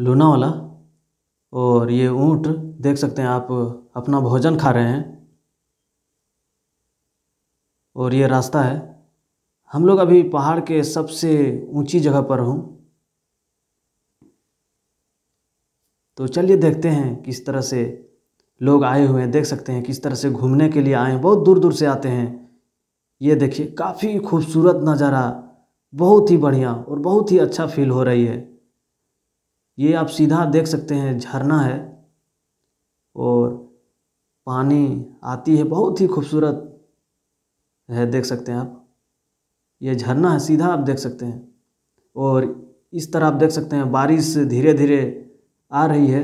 लोनावाला और ये ऊँट देख सकते हैं आप अपना भोजन खा रहे हैं और ये रास्ता है हम लोग अभी पहाड़ के सबसे ऊंची जगह पर हूँ तो चलिए देखते हैं किस तरह से लोग आए हुए हैं देख सकते हैं किस तरह से घूमने के लिए आए हैं बहुत दूर दूर से आते हैं ये देखिए काफ़ी खूबसूरत नज़ारा बहुत ही बढ़िया और बहुत ही अच्छा फील हो रही है ये आप सीधा देख सकते हैं झरना है और पानी आती है बहुत ही खूबसूरत है देख सकते हैं आप ये झरना है सीधा आप देख सकते हैं और इस तरह आप देख सकते हैं बारिश धीरे धीरे आ रही है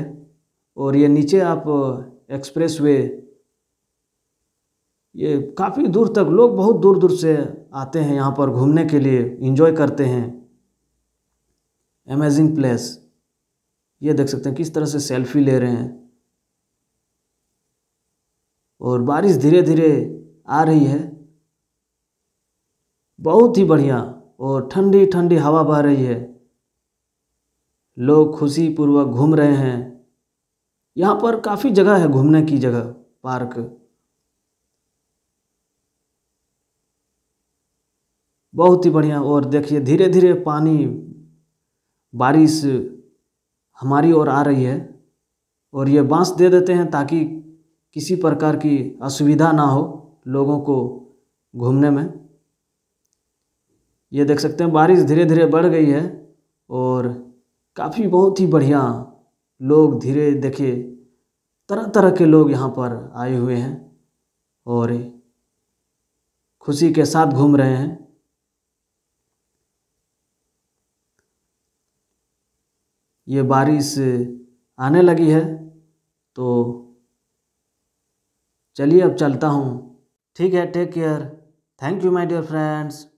और ये नीचे आप एक्सप्रेस वे ये काफ़ी दूर तक लोग बहुत दूर दूर से आते हैं यहाँ पर घूमने के लिए इंजॉय करते हैं अमेजिंग प्लेस ये देख सकते हैं किस तरह से सेल्फी ले रहे हैं और बारिश धीरे धीरे आ रही है बहुत ही बढ़िया और ठंडी ठंडी हवा बह रही है लोग खुशी पूर्वक घूम रहे हैं यहाँ पर काफ़ी जगह है घूमने की जगह पार्क बहुत ही बढ़िया और देखिए धीरे धीरे पानी बारिश हमारी ओर आ रही है और ये बांस दे देते हैं ताकि किसी प्रकार की असुविधा ना हो लोगों को घूमने में ये देख सकते हैं बारिश धीरे धीरे बढ़ गई है और काफ़ी बहुत ही बढ़िया लोग धीरे देखिए तरह तरह के लोग यहाँ पर आए हुए हैं और खुशी के साथ घूम रहे हैं ये बारिश आने लगी है तो चलिए अब चलता हूँ ठीक है take care thank you my dear friends